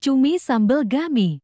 Cumi sambal gami